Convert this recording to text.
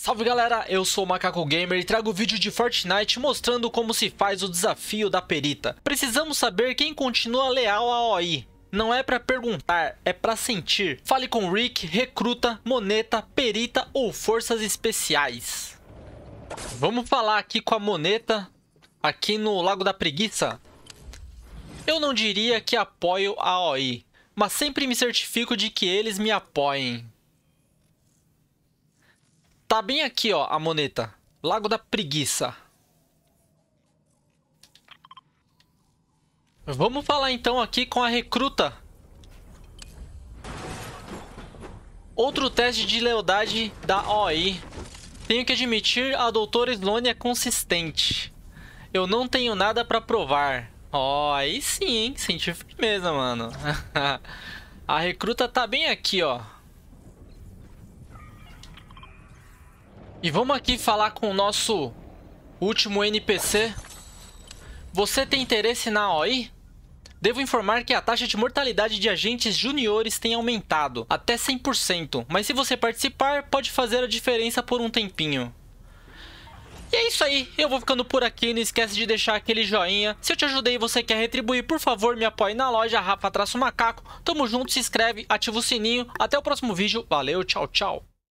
Salve galera, eu sou o Macaco Gamer e trago vídeo de Fortnite mostrando como se faz o desafio da perita. Precisamos saber quem continua leal à OI. Não é para perguntar, é para sentir. Fale com Rick, recruta, moneta, perita ou forças especiais. Vamos falar aqui com a moneta, aqui no Lago da Preguiça. Eu não diria que apoio a OI, mas sempre me certifico de que eles me apoiem. Tá bem aqui, ó, a moneta. Lago da Preguiça. Vamos falar então aqui com a recruta. Outro teste de lealdade da OI. Tenho que admitir, a doutora Sloane é consistente. Eu não tenho nada pra provar. Ó, oh, aí sim, hein? Senti firmeza, mano. a recruta tá bem aqui, ó. E vamos aqui falar com o nosso último NPC. Você tem interesse na OI? Devo informar que a taxa de mortalidade de agentes juniores tem aumentado, até 100%, mas se você participar, pode fazer a diferença por um tempinho. E é isso aí, eu vou ficando por aqui, não esquece de deixar aquele joinha. Se eu te ajudei e você quer retribuir, por favor, me apoie na loja Rafa-Macaco. Tamo junto, se inscreve, ativa o sininho. Até o próximo vídeo, valeu, tchau, tchau.